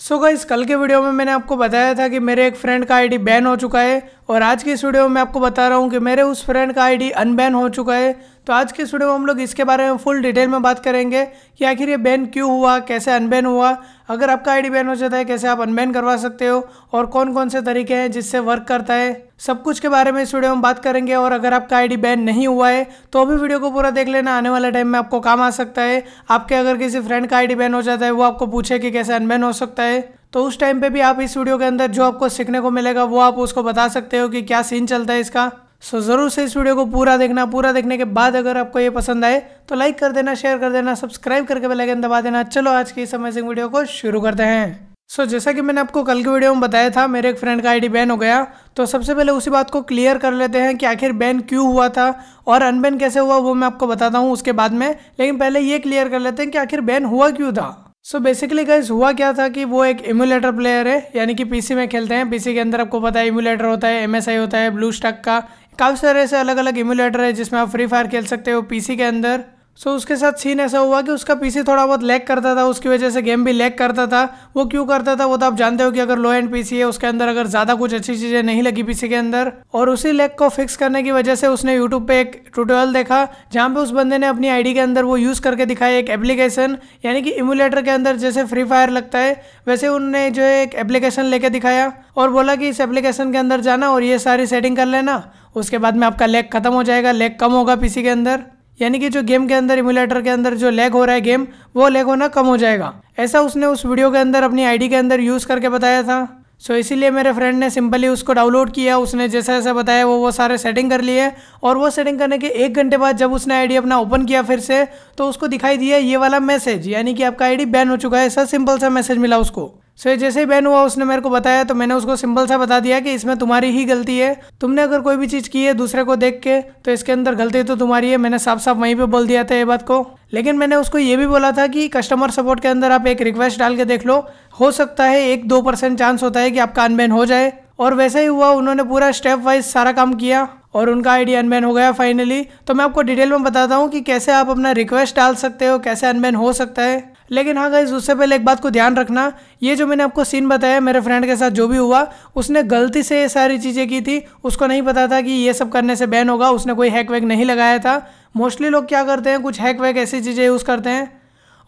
सो so guys कल के video में मैंने आपको बताया था कि मेरे एक फ्रेंड का आईडी बैन हो चुका है और आज की स्टूडियो में मैं आपको बता रहा हूँ कि मेरे उस फ्रेंड का आईडी अनबैन हो चुका है तो आज के स्टूडियो में हम लोग इसके बारे में फुल डिटेल में बात करेंगे कि आखिर ये बैन क्यों हुआ कैसे अनबैन हुआ अगर आपका आईडी बैन हो जाता है कैसे आप अनबैन करवा सकते हो और कौन कौन से तरीके हैं जिससे वर्क करता है सब कुछ के बारे में इस वीडियो में बात करेंगे और अगर आपका आईडी बैन नहीं हुआ है तो अभी वीडियो को पूरा देख लेना आने वाले टाइम में आपको काम आ सकता है आपके अगर किसी फ्रेंड का आईडी बैन हो जाता है वो आपको पूछे कि कैसे अनबैन हो सकता है तो उस टाइम पे भी आप इस वीडियो के अंदर जो आपको सीखने को मिलेगा वो आप उसको बता सकते हो कि क्या सीन चलता है इसका सो so, ज़रूर से इस वीडियो को पूरा देखना पूरा देखने के बाद अगर आपको ये पसंद आए तो लाइक कर देना शेयर कर देना सब्सक्राइब करके बेलाइकन दबा देना चलो आज की इस अमेजिंग वीडियो को शुरू करते हैं सो so, जैसा कि मैंने आपको कल की वीडियो में बताया था मेरे एक फ्रेंड का आईडी बैन हो गया तो सबसे पहले उसी बात को क्लियर कर लेते हैं कि आखिर बैन क्यों हुआ था और अनबैन कैसे हुआ वो मैं आपको बताता हूँ उसके बाद में लेकिन पहले ये क्लियर कर लेते हैं कि आखिर बैन हुआ क्यों था सो बेसिकली गाइज हुआ क्या था कि वो एक इम्यूलेटर प्लेयर है यानी कि पीसी में खेलते हैं पीसी के अंदर आपको पता है इम्यूलेटर होता है एमएसआई होता है ब्लू स्टक का काफ़ी सारे ऐसे अलग अलग इम्यूलेटर है जिसमें आप फ्री फायर खेल सकते हो पीसी के अंदर सो so, उसके साथ सीन ऐसा हुआ कि उसका पीसी थोड़ा बहुत लैग करता था उसकी वजह से गेम भी लैग करता था वो क्यों करता था वो तो आप जानते हो कि अगर लो एंड पीसी है उसके अंदर अगर ज़्यादा कुछ अच्छी चीज़ें नहीं लगी पीसी के अंदर और उसी लैग को फिक्स करने की वजह से उसने यूट्यूब पे एक ट्यूटोरियल देखा जहाँ पर उस बंदे ने अपनी आई के अंदर वो यूज़ करके दिखाया एक एप्लीकेशन यानी कि इमुलेटर के अंदर जैसे फ्री फायर लगता है वैसे उनने जो है एक एप्लीकेशन लेके दिखाया और बोला कि इस एप्लीकेशन के अंदर जाना और ये सारी सेटिंग कर लेना उसके बाद में आपका लेग खत्म हो जाएगा लेग कम होगा पीसी के अंदर यानी कि जो गेम के अंदर इमुलेटर के अंदर जो लैग हो रहा है गेम वो लैग होना कम हो जाएगा ऐसा उसने उस वीडियो के अंदर अपनी आईडी के अंदर यूज़ करके बताया था सो so, इसीलिए मेरे फ्रेंड ने सिंपली उसको डाउनलोड किया उसने जैसा जैसा बताया वो वो सारे सेटिंग कर लिए और वो सेटिंग करने के एक घंटे बाद जब उसने आईडी अपना ओपन किया फिर से तो उसको दिखाई दिया ये वाला मैसेज यानी कि आपका आईडी बैन हो चुका है ऐसा सिंपल सा मैसेज मिला उसको सो so, जैसे ही बैन हुआ उसने मेरे को बताया तो मैंने उसको सिंपल सा बता दिया कि इसमें तुम्हारी ही गलती है तुमने अगर कोई भी चीज़ की है दूसरे को देख के तो इसके अंदर गलती तो तुम्हारी है मैंने साफ साफ वहीं पे बोल दिया था ये बात को लेकिन मैंने उसको ये भी बोला था कि कस्टमर सपोर्ट के अंदर आप एक रिक्वेस्ट डाल के देख लो हो सकता है एक दो परसेंट चांस होता है कि आपका अनबैन हो जाए और वैसे ही हुआ उन्होंने पूरा स्टेप वाइज सारा काम किया और उनका आईडी अनबैन हो गया फाइनली तो मैं आपको डिटेल में बताता हूँ कि कैसे आप अपना रिक्वेस्ट डाल सकते हो कैसे अनबैन हो सकता है लेकिन हाँ गाइज उससे पहले एक बात को ध्यान रखना ये जो मैंने आपको सीन बताया मेरे फ्रेंड के साथ जो भी हुआ उसने गलती से ये सारी चीज़ें की थी उसको नहीं पता था कि ये सब करने से बैन होगा उसने कोई हैक वैक नहीं लगाया था मोस्टली लोग क्या करते हैं कुछ हैक वैक ऐसी चीज़ें यूज़ करते हैं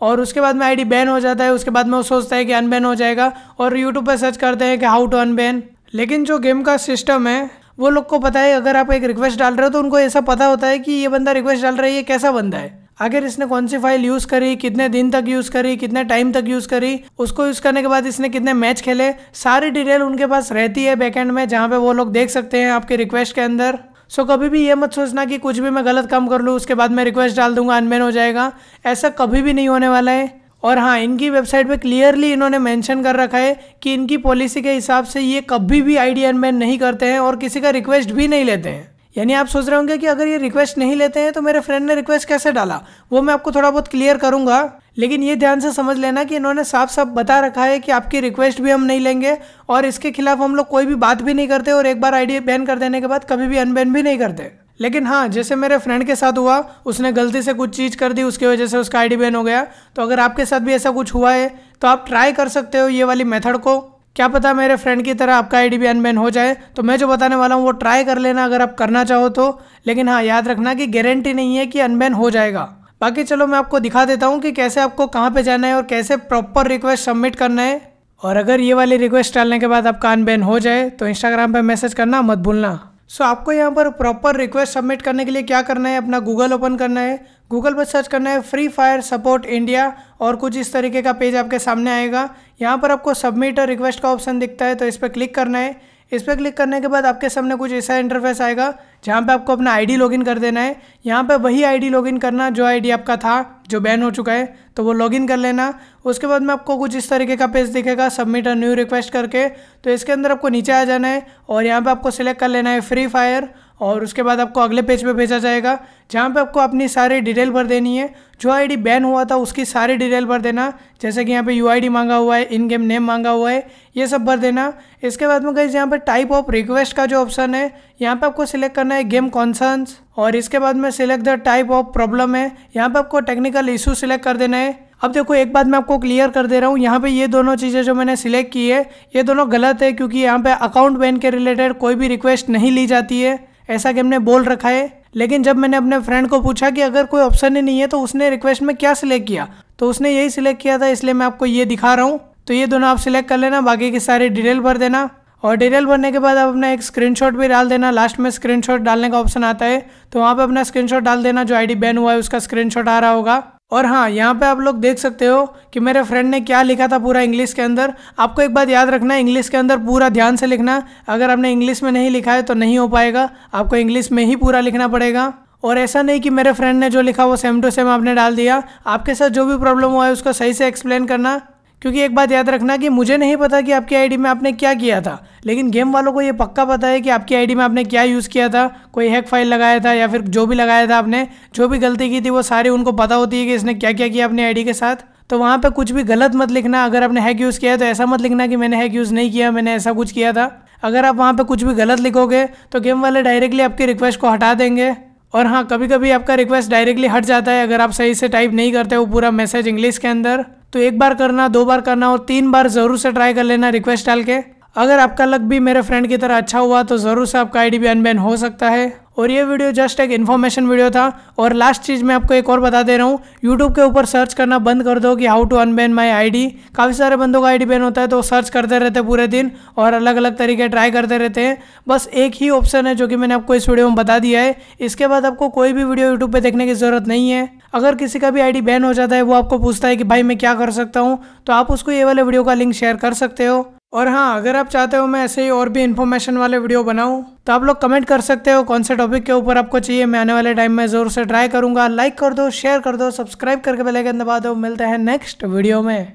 और उसके बाद में आईडी बैन हो जाता है उसके बाद में वो सोचता है कि अनबैन हो जाएगा और यूट्यूब पर सर्च करते हैं कि हाउ टू अनबैन लेकिन जो गेम का सिस्टम है वो लोग को पता है अगर आप एक रिक्वेस्ट डाल रहे हो तो उनको ऐसा पता होता है कि ये बंदा रिक्वेस्ट डाल रहा है ये कैसा बंदा है अगर इसने कौन सी फाइल यूज़ करी कितने दिन तक यूज़ करी कितने टाइम तक यूज़ करी उसको यूज़ करने के बाद इसने कितने मैच खेले सारी डिटेल उनके पास रहती है बैकहेंड में जहाँ पे वो लोग देख सकते हैं आपके रिक्वेस्ट के अंदर सो so, कभी भी ये मत सोचना कि कुछ भी मैं गलत काम कर लूँ उसके बाद मैं रिक्वेस्ट डाल दूंगा अनमेन हो जाएगा ऐसा कभी भी नहीं होने वाला है और हाँ इनकी वेबसाइट पे क्लियरली इन्होंने मेंशन कर रखा है कि इनकी पॉलिसी के हिसाब से ये कभी भी आईडी अनमेन नहीं करते हैं और किसी का रिक्वेस्ट भी नहीं लेते हैं यानी आप सोच रहे होंगे कि अगर ये रिक्वेस्ट नहीं लेते हैं तो मेरे फ्रेंड ने रिक्वेस्ट कैसे डाला वो मैं आपको थोड़ा बहुत क्लियर करूंगा लेकिन ये ध्यान से समझ लेना कि इन्होंने साफ साफ बता रखा है कि आपकी रिक्वेस्ट भी हम नहीं लेंगे और इसके खिलाफ हम लोग कोई भी बात भी नहीं करते और एक बार आईडी बैन कर देने के बाद कभी भी अनबैन भी नहीं करते लेकिन हाँ जैसे मेरे फ्रेंड के साथ हुआ उसने गलती से कुछ चीज़ कर दी उसकी वजह से उसका आई बैन हो गया तो अगर आपके साथ भी ऐसा कुछ हुआ है तो आप ट्राई कर सकते हो ये वाली मेथड को क्या पता मेरे फ्रेंड की तरह आपका आईडी भी अनबैन हो जाए तो मैं जो बताने वाला हूँ वो ट्राई कर लेना अगर आप करना चाहो तो लेकिन हाँ याद रखना कि गारंटी नहीं है कि अनबैन हो जाएगा बाकी चलो मैं आपको दिखा देता हूँ कि कैसे आपको कहाँ पे जाना है और कैसे प्रॉपर रिक्वेस्ट सबमिट करना है और अगर ये वाली रिक्वेस्ट डालने के बाद आपका अनबैन हो जाए तो इंस्टाग्राम पर मैसेज करना मत भूलना सो so, आपको यहाँ पर प्रॉपर रिक्वेस्ट सबमिट करने के लिए क्या करना है अपना गूगल ओपन करना है गूगल पर सर्च करना है फ्री फायर सपोर्ट इंडिया और कुछ इस तरीके का पेज आपके सामने आएगा यहाँ पर आपको सबमिट और रिक्वेस्ट का ऑप्शन दिखता है तो इस पर क्लिक करना है इस पर क्लिक करने के बाद आपके सामने कुछ ऐसा इंटरफेस आएगा जहाँ पे आपको अपना आईडी लॉगिन कर देना है यहाँ पे वही आईडी लॉगिन करना जो आईडी आपका था जो बैन हो चुका है तो वो लॉगिन कर लेना उसके बाद में आपको कुछ इस तरीके का पेज दिखेगा सबमिट और न्यू रिक्वेस्ट करके तो इसके अंदर आपको नीचे आ जाना है और यहाँ पर आपको सिलेक्ट कर लेना है फ्री फायर और उसके बाद आपको अगले पेज पे भेजा जाएगा जहाँ पे आपको अपनी सारी डिटेल भर देनी है जो आईडी बैन हुआ था उसकी सारी डिटेल भर देना जैसे कि यहाँ पे यूआईडी मांगा हुआ है इन गेम नेम मांगा हुआ है ये सब भर देना इसके बाद में कहीं यहाँ पे टाइप ऑफ रिक्वेस्ट का जो ऑप्शन है यहाँ पे आपको सिलेक्ट करना है गेम कॉन्सर्स और इसके बाद में select the type of problem है यहाँ पर आपको टेक्निकल इशू सिलेक्ट कर देना है अब देखो एक बात मैं आपको क्लियर कर दे रहा हूँ यहाँ पे ये दोनों चीज़ें जो मैंने सिलेक्ट की है ये दोनों गलत है क्योंकि यहाँ पे अकाउंट बैन के रिलेटेड कोई भी रिक्वेस्ट नहीं ली जाती है ऐसा कि हमने बोल रखा है लेकिन जब मैंने अपने फ्रेंड को पूछा कि अगर कोई ऑप्शन ही नहीं है तो उसने रिक्वेस्ट में क्या सिलेक्ट किया तो उसने यही सिलेक्ट किया था इसलिए मैं आपको ये दिखा रहा हूँ तो ये दोनों आप सिलेक्ट कर लेना बाकी की सारी डिटेल भर देना और डिटेल भरने के बाद आप अपना एक स्क्रीनशॉट भी डाल देना लास्ट में स्क्रीनशॉट डालने का ऑप्शन आता है तो वहाँ पे अपना स्क्रीनशॉट डाल देना जो आईडी बैन हुआ है उसका स्क्रीनशॉट आ रहा होगा और हाँ यहाँ पे आप लोग देख सकते हो कि मेरे फ्रेंड ने क्या लिखा था पूरा इंग्लिश के अंदर आपको एक बात याद रखना है इंग्लिश के अंदर पूरा ध्यान से लिखना अगर आपने इंग्लिश में नहीं लिखा है तो नहीं हो पाएगा आपको इंग्लिश में ही पूरा लिखना पड़ेगा और ऐसा नहीं कि मेरे फ्रेंड ने जो लिखा वो सेम टू सेम आपने डाल दिया आपके साथ जो भी प्रॉब्लम हुआ है उसको सही से एक्सप्लेन करना क्योंकि एक बात याद रखना कि मुझे नहीं पता कि आपकी आईडी में आपने क्या किया था लेकिन गेम वालों को ये पक्का पता है कि आपकी आईडी में आपने क्या यूज़ किया था कोई हैक फाइल लगाया था या फिर जो भी लगाया था आपने जो भी गलती की थी वो सारी उनको पता होती है कि इसने क्या क्या किया अपनी आई के साथ तो वहाँ पर कुछ भी गलत मत लिखना अगर आपने हैक यूज़ किया है तो ऐसा मत लिखना कि मैंने हैक यूज़ नहीं किया मैंने ऐसा कुछ किया था अगर आप वहाँ पर कुछ भी गलत लिखोगे तो गेम वाले डायरेक्टली आपकी रिक्वेस्ट को हटा देंगे और हाँ कभी कभी आपका रिक्वेस्ट डायरेक्टली हट जाता है अगर आप सही से टाइप नहीं करते हो पूरा मैसेज इंग्लिश के अंदर तो एक बार करना दो बार करना और तीन बार ज़रूर से ट्राई कर लेना रिक्वेस्ट डाल के अगर आपका लक भी मेरे फ्रेंड की तरह अच्छा हुआ तो ज़रूर से आपका आईडी भी अनबैन हो सकता है और ये वीडियो जस्ट एक इन्फॉर्मेशन वीडियो था और लास्ट चीज़ मैं आपको एक और बता दे रहा हूँ यूट्यूब के ऊपर सर्च करना बंद कर दो कि how to unban my ID काफ़ी सारे बंदों का आईडी बैन होता है तो सर्च करते रहते हैं पूरे दिन और अलग अलग तरीके ट्राई करते रहते हैं बस एक ही ऑप्शन है जो कि मैंने आपको इस वीडियो में बता दिया है इसके बाद आपको कोई भी वीडियो यूट्यूब पर देखने की ज़रूरत नहीं है अगर किसी का भी आईडी बैन हो जाता है वो आपको पूछता है कि भाई मैं क्या कर सकता हूँ तो आप उसको ये वाले वीडियो का लिंक शेयर कर सकते हो और हाँ अगर आप चाहते हो मैं ऐसे ही और भी इन्फॉर्मेशन वाले वीडियो बनाऊँ तो आप लोग कमेंट कर सकते हो कौन से टॉपिक के ऊपर आपको चाहिए मैं आने वाले टाइम में ज़ोर से ट्राई करूँगा लाइक कर दो शेयर कर दो सब्सक्राइब करके बेलाइकन दबा दो मिलते हैं नेक्स्ट वीडियो में